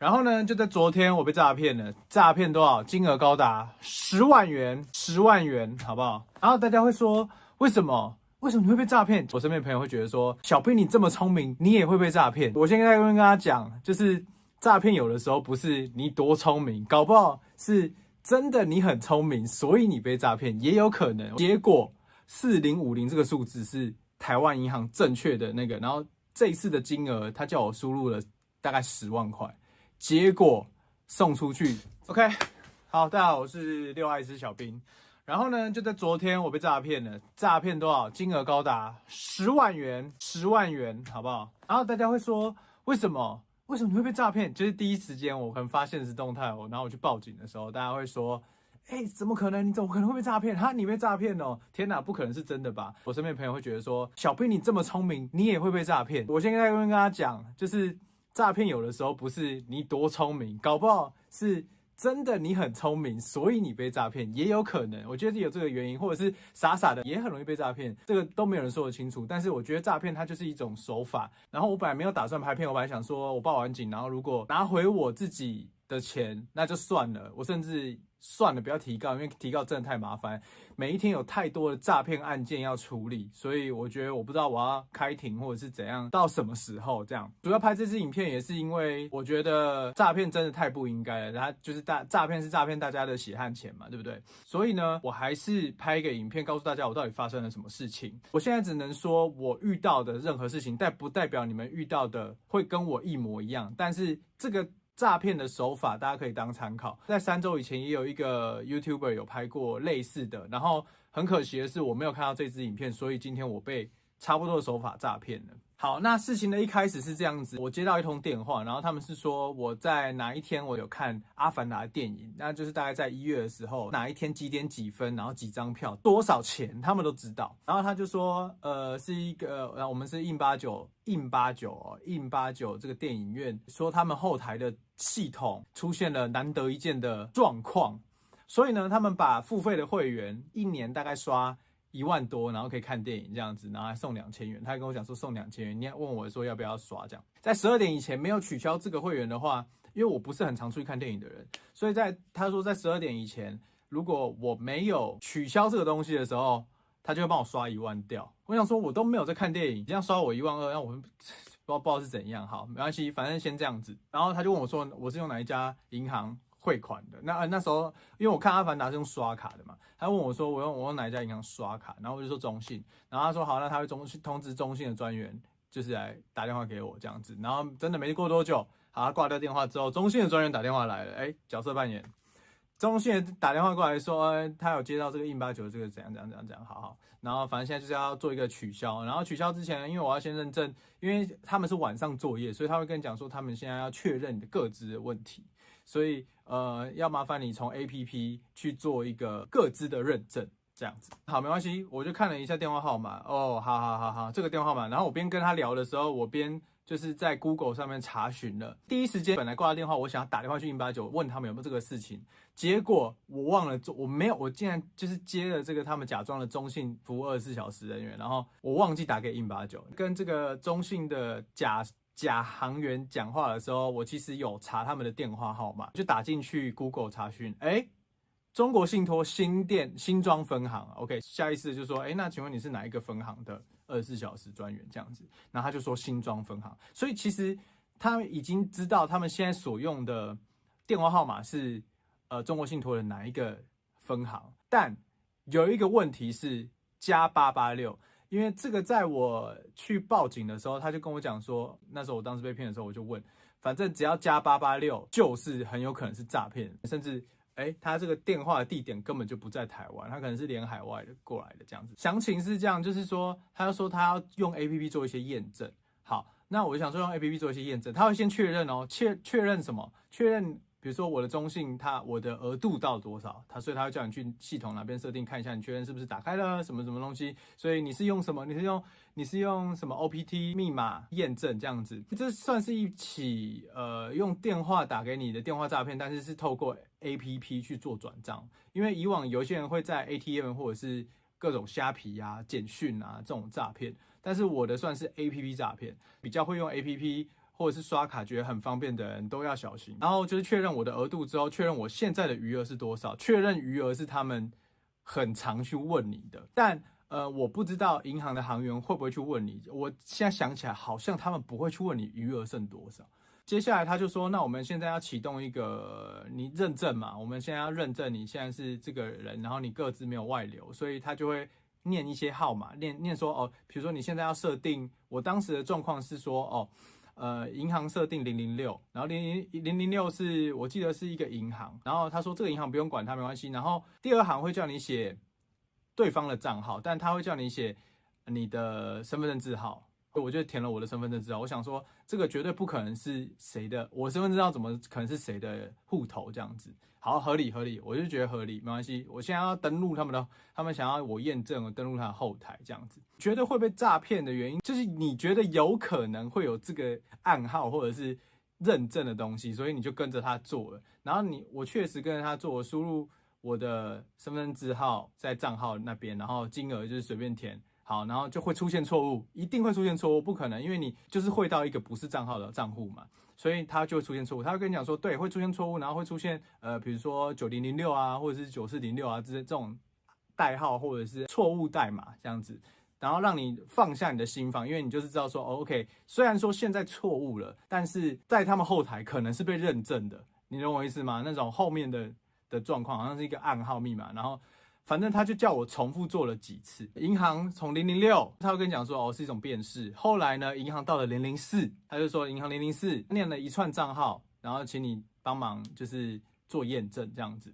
然后呢，就在昨天，我被诈骗了。诈骗多少？金额高达十万元，十万元，好不好？然后大家会说，为什么？为什么你会被诈骗？我身边朋友会觉得说，小斌你这么聪明，你也会被诈骗。我现在跟大家讲，就是诈骗有的时候不是你多聪明，搞不好是真的你很聪明，所以你被诈骗也有可能。结果四零五零这个数字是台湾银行正确的那个，然后这一次的金额，他叫我输入了大概十万块。结果送出去，OK，好，大家好，我是六爱之小兵。然后呢，就在昨天，我被诈骗了，诈骗多少？金额高达十万元，十万元，好不好？然后大家会说，为什么？为什么你会被诈骗？就是第一时间我可能发现是动态，我然后我去报警的时候，大家会说，哎，怎么可能？你怎么可能会被诈骗？哈，你被诈骗哦！天哪，不可能是真的吧？我身边朋友会觉得说，小兵你这么聪明，你也会被诈骗。我先跟跟大家讲，就是。诈骗有的时候不是你多聪明，搞不好是真的你很聪明，所以你被诈骗也有可能。我觉得是有这个原因，或者是傻傻的也很容易被诈骗，这个都没有人说得清楚。但是我觉得诈骗它就是一种手法。然后我本来没有打算拍片，我本来想说我报完警，然后如果拿回我自己的钱，那就算了。我甚至。算了，不要提高，因为提高真的太麻烦。每一天有太多的诈骗案件要处理，所以我觉得我不知道我要开庭或者是怎样，到什么时候这样。主要拍这支影片也是因为我觉得诈骗真的太不应该了，后就是大诈骗是诈骗大家的血汗钱嘛，对不对？所以呢，我还是拍一个影片告诉大家我到底发生了什么事情。我现在只能说我遇到的任何事情，但不代表你们遇到的会跟我一模一样。但是这个。诈骗的手法，大家可以当参考。在三周以前也有一个 YouTuber 有拍过类似的，然后很可惜的是我没有看到这支影片，所以今天我被差不多的手法诈骗了。好，那事情的一开始是这样子，我接到一通电话，然后他们是说我在哪一天我有看《阿凡达》电影，那就是大概在一月的时候哪一天几点几分，然后几张票多少钱，他们都知道。然后他就说，呃，是一个，我们是印八九，印八九，印八九这个电影院说他们后台的。系统出现了难得一见的状况，所以呢，他们把付费的会员一年大概刷一万多，然后可以看电影这样子，后还送两千元。他跟我讲说送两千元，你要问我说要不要刷这样，在十二点以前没有取消这个会员的话，因为我不是很常出去看电影的人，所以在他说在十二点以前，如果我没有取消这个东西的时候，他就会帮我刷一万掉。我想说，我都没有在看电影，这样刷我一万二，让我们。不知道是怎样，好，没关系，反正先这样子。然后他就问我说，我是用哪一家银行汇款的？那那时候因为我看《阿凡达》是用刷卡的嘛，他问我说，我用我用哪一家银行刷卡？然后我就说中信。然后他说好，那他会中通知中信的专员，就是来打电话给我这样子。然后真的没过多久，好，挂掉电话之后，中信的专员打电话来了，哎，角色扮演。中信打电话过来，说他有接到这个印巴九，这个怎样怎样怎样怎样，好好。然后反正现在就是要做一个取消，然后取消之前，因为我要先认证，因为他们是晚上作业，所以他会跟你讲说他们现在要确认你的各自的问题，所以呃要麻烦你从 A P P 去做一个各自的认证。这样子，好，没关系，我就看了一下电话号码，哦，好好好好，这个电话号码，然后我边跟他聊的时候，我边就是在 Google 上面查询了，第一时间本来挂了电话，我想打电话去印巴九问他们有没有这个事情，结果我忘了做，我没有，我竟然就是接了这个他们假装的中信服务二十四小时人员，然后我忘记打给印巴九，跟这个中信的假假行员讲话的时候，我其实有查他们的电话号码，就打进去 Google 查询，哎。中国信托新店新庄分行，OK，下一次就说，哎，那请问你是哪一个分行的二十四小时专员？这样子，然后他就说新庄分行，所以其实他已经知道他们现在所用的电话号码是呃中国信托的哪一个分行，但有一个问题是加八八六，因为这个在我去报警的时候，他就跟我讲说，那时候我当时被骗的时候，我就问，反正只要加八八六就是很有可能是诈骗，甚至。哎，他这个电话的地点根本就不在台湾，他可能是连海外的过来的这样子。详情是这样，就是说，他要说他要用 A P P 做一些验证。好，那我就想说，用 A P P 做一些验证，他会先确认哦，确确认什么？确认，比如说我的中信，他我的额度到多少？他所以他会叫你去系统哪边设定看一下，你确认是不是打开了什么什么东西？所以你是用什么？你是用你是用什么 O P T 密码验证这样子？这算是一起呃，用电话打给你的电话诈骗，但是是透过。A P P 去做转账，因为以往有些人会在 A T M 或者是各种虾皮啊、简讯啊这种诈骗，但是我的算是 A P P 诈骗，比较会用 A P P 或者是刷卡觉得很方便的人，都要小心。然后就是确认我的额度之后，确认我现在的余额是多少，确认余额是他们很常去问你的，但呃我不知道银行的行员会不会去问你，我现在想起来好像他们不会去问你余额剩多少。接下来他就说，那我们现在要启动一个你认证嘛？我们现在要认证你现在是这个人，然后你各自没有外流，所以他就会念一些号码，念念说哦，比如说你现在要设定，我当时的状况是说哦，呃，银行设定零零六，然后零零零零六是我记得是一个银行，然后他说这个银行不用管它，没关系。然后第二行会叫你写对方的账号，但他会叫你写你的身份证字号。我就填了我的身份证号，我想说这个绝对不可能是谁的，我身份证号怎么可能是谁的户头这样子？好，合理合理，我就觉得合理，没关系。我现在要登录他们的，他们想要我验证，我登录他的后台这样子，绝对会被诈骗的原因就是你觉得有可能会有这个暗号或者是认证的东西，所以你就跟着他做了。然后你，我确实跟着他做，我输入我的身份证号在账号那边，然后金额就是随便填。好，然后就会出现错误，一定会出现错误，不可能，因为你就是汇到一个不是账号的账户嘛，所以它就会出现错误。他会跟你讲说，对，会出现错误，然后会出现呃，比如说九零零六啊，或者是九四零六啊这些这种代号或者是错误代码这样子，然后让你放下你的心房，因为你就是知道说，OK，虽然说现在错误了，但是在他们后台可能是被认证的，你懂我意思吗？那种后面的的状况好像是一个暗号密码，然后。反正他就叫我重复做了几次，银行从零零六，他会跟你讲说哦是一种变式。后来呢，银行到了零零四，他就说银行零零四念了一串账号，然后请你帮忙就是做验证这样子。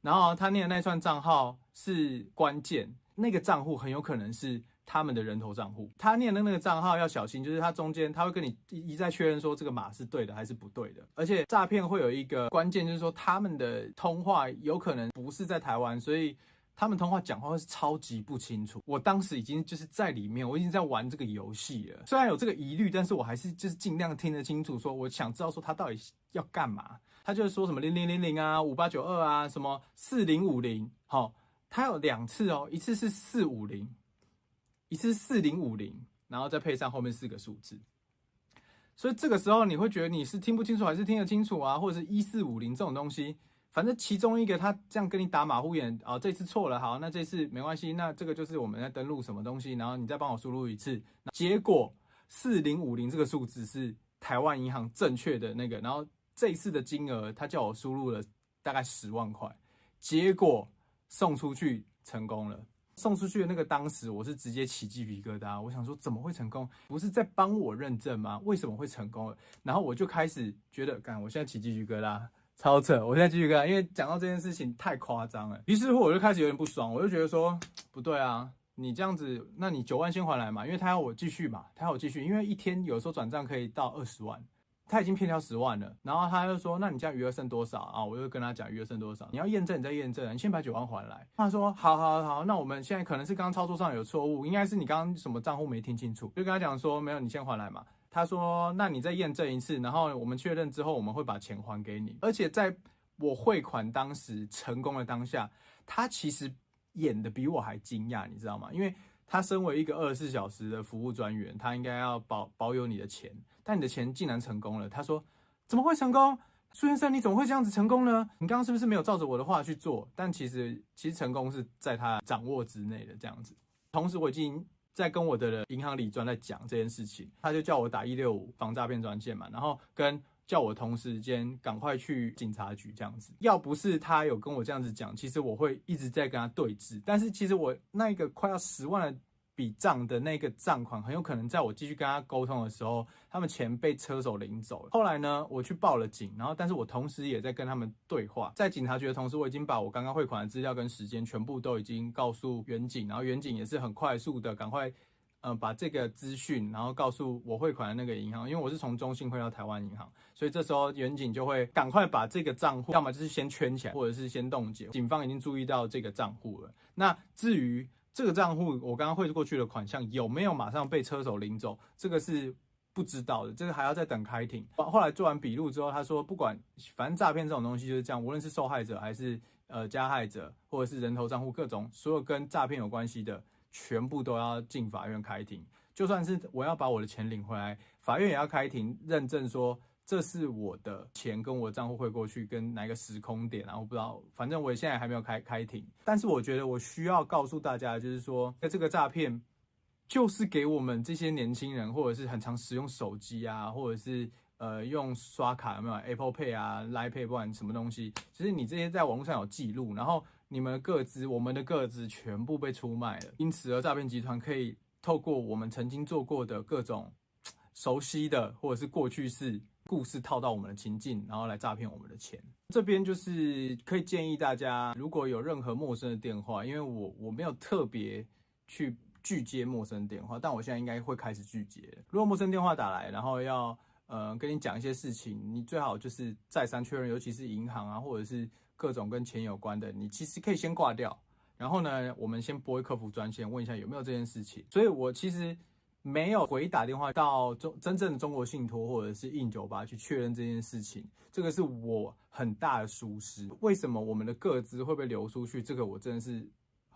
然后他念的那串账号是关键，那个账户很有可能是。他们的人头账户，他念的那个账号要小心，就是他中间他会跟你一再确认说这个码是对的还是不对的。而且诈骗会有一个关键，就是说他们的通话有可能不是在台湾，所以他们通话讲话是超级不清楚。我当时已经就是在里面，我已经在玩这个游戏了。虽然有这个疑虑，但是我还是就是尽量听得清楚，说我想知道说他到底要干嘛。他就是说什么零零零零啊，五八九二啊，什么四零五零，好，他有两次哦，一次是四五零。一次四零五零，然后再配上后面四个数字，所以这个时候你会觉得你是听不清楚还是听得清楚啊？或者是一四五零这种东西，反正其中一个他这样跟你打马虎眼啊，这次错了，好，那这次没关系，那这个就是我们在登录什么东西，然后你再帮我输入一次。结果四零五零这个数字是台湾银行正确的那个，然后这一次的金额他叫我输入了大概十万块，结果送出去成功了。送出去的那个，当时我是直接起鸡皮疙瘩。我想说，怎么会成功？不是在帮我认证吗？为什么会成功？然后我就开始觉得，干，我现在起鸡皮疙瘩，超扯！我现在继续干，因为讲到这件事情太夸张了。于是乎，我就开始有点不爽，我就觉得说，不对啊，你这样子，那你九万先还来嘛？因为他要我继续嘛，他要我继续，因为一天有时候转账可以到二十万。他已经骗掉十万了，然后他就说：“那你现在余额剩多少啊？”我就跟他讲余额剩多少，你要验证你再验证，你先把九万还来。他说：“好好好，那我们现在可能是刚操作上有错误，应该是你刚刚什么账户没听清楚，就跟他讲说没有，你先还来嘛。”他说：“那你再验证一次，然后我们确认之后，我们会把钱还给你。而且在我汇款当时成功的当下，他其实演的比我还惊讶，你知道吗？因为……他身为一个二十四小时的服务专员，他应该要保保有你的钱，但你的钱竟然成功了。他说：“怎么会成功？苏先生，你怎么会这样子成功呢？你刚刚是不是没有照着我的话去做？”但其实，其实成功是在他掌握之内的这样子。同时，我已经在跟我的银行理专在讲这件事情，他就叫我打一六五防诈骗专线嘛，然后跟。叫我同时间赶快去警察局，这样子。要不是他有跟我这样子讲，其实我会一直在跟他对峙。但是其实我那个快要十万的笔账的那个账款，很有可能在我继续跟他沟通的时候，他们钱被车手领走了。后来呢，我去报了警，然后但是我同时也在跟他们对话，在警察局的同时，我已经把我刚刚汇款的资料跟时间全部都已经告诉远警，然后远警也是很快速的赶快。嗯，把这个资讯，然后告诉我汇款的那个银行，因为我是从中信汇到台湾银行，所以这时候远景就会赶快把这个账户，要么就是先圈起来，或者是先冻结。警方已经注意到这个账户了。那至于这个账户，我刚刚汇过去的款项有没有马上被车手领走，这个是不知道的，这个还要再等开庭。后来做完笔录之后，他说，不管，反正诈骗这种东西就是这样，无论是受害者还是呃加害者，或者是人头账户，各种所有跟诈骗有关系的。全部都要进法院开庭，就算是我要把我的钱领回来，法院也要开庭认证说这是我的钱，跟我账户汇过去，跟哪个时空点，然后不知道，反正我现在还没有开开庭。但是我觉得我需要告诉大家，就是说，在这个诈骗，就是给我们这些年轻人，或者是很常使用手机啊，或者是。呃，用刷卡有没有 Apple Pay 啊、Line p a y o 管什么东西？其实你这些在网络上有记录，然后你们的各资、我们的各资全部被出卖了。因此，而诈骗集团可以透过我们曾经做过的各种熟悉的，或者是过去式故事套到我们的情境，然后来诈骗我们的钱。这边就是可以建议大家，如果有任何陌生的电话，因为我我没有特别去拒接陌生电话，但我现在应该会开始拒接。如果陌生电话打来，然后要。呃，跟你讲一些事情，你最好就是再三确认，尤其是银行啊，或者是各种跟钱有关的，你其实可以先挂掉，然后呢，我们先拨客服专线问一下有没有这件事情。所以我其实没有回打电话到中真正的中国信托或者是印酒吧去确认这件事情，这个是我很大的疏失。为什么我们的个资会被流出去？这个我真的是。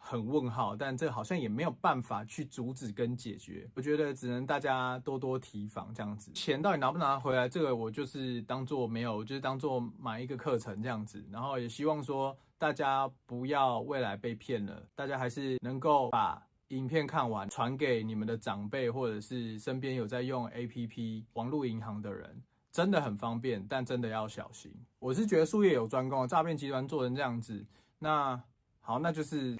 很问号，但这好像也没有办法去阻止跟解决。我觉得只能大家多多提防这样子。钱到底拿不拿回来，这个我就是当做没有，就是当做买一个课程这样子。然后也希望说大家不要未来被骗了，大家还是能够把影片看完，传给你们的长辈或者是身边有在用 A P P 网络银行的人，真的很方便，但真的要小心。我是觉得术业有专攻，诈骗集团做成这样子，那好，那就是。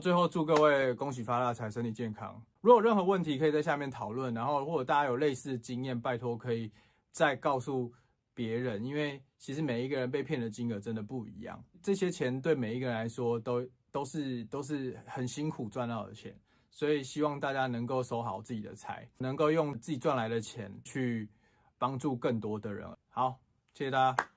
最后祝各位恭喜发大财，身体健康。如果有任何问题，可以在下面讨论。然后或者大家有类似经验，拜托可以再告诉别人。因为其实每一个人被骗的金额真的不一样，这些钱对每一个人来说都都是都是很辛苦赚到的钱，所以希望大家能够守好自己的财，能够用自己赚来的钱去帮助更多的人。好，谢谢大家。